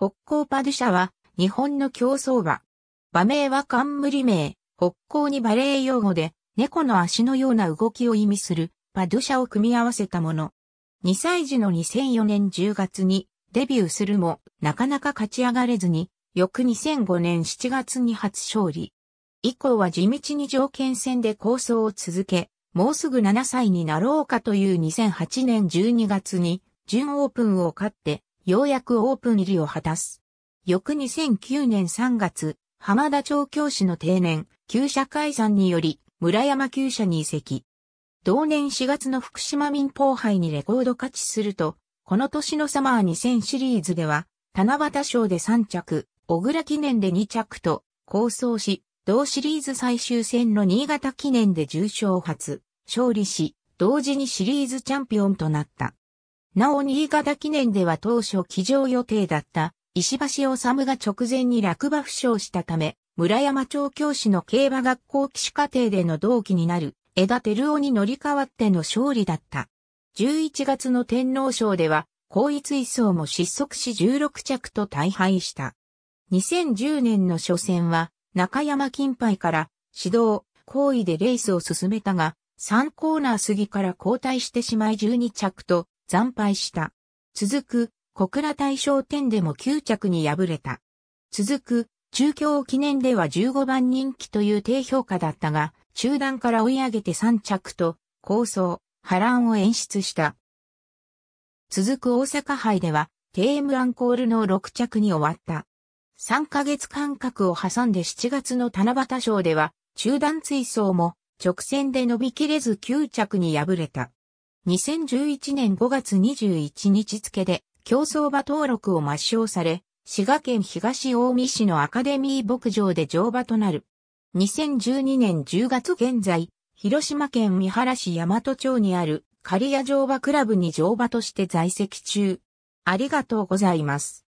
北高パドゥシャは、日本の競走馬。馬名は冠名、北高にバレエ用語で、猫の足のような動きを意味する、パドゥシャを組み合わせたもの。2歳児の2004年10月にデビューするも、なかなか勝ち上がれずに、翌2005年7月に初勝利。以降は地道に条件戦で構想を続け、もうすぐ7歳になろうかという2008年12月に、準オープンを勝って、ようやくオープン入りを果たす。翌2009年3月、浜田町教師の定年、旧社会山により、村山旧社に移籍。同年4月の福島民放杯にレコード勝ちすると、この年のサマー2000シリーズでは、七夕賞で3着、小倉記念で2着と、構想し、同シリーズ最終戦の新潟記念で重賞初、勝利し、同時にシリーズチャンピオンとなった。なお新潟記念では当初騎乗予定だった石橋治が直前に落馬負傷したため、村山町教師の競馬学校騎士課程での同期になる枝照夫に乗り換わっての勝利だった。11月の天皇賞では、後一位層も失速し16着と大敗した。2010年の初戦は、中山金杯から指導、行為でレースを進めたが、3コーナー過ぎから交代してしまい12着と惨敗した。続く、小倉大賞典でも9着に敗れた。続く、中京記念では15番人気という低評価だったが、中段から追い上げて3着と、構想、波乱を演出した。続く大阪杯では、TM アンコールの6着に終わった。3ヶ月間隔を挟んで7月の七夕賞では、中段追走も直線で伸びきれず9着に敗れた。2011年5月21日付で競争馬登録を抹消され、滋賀県東大見市のアカデミー牧場で乗馬となる。2012年10月現在、広島県三原市大和町にある刈谷乗馬クラブに乗馬として在籍中。ありがとうございます。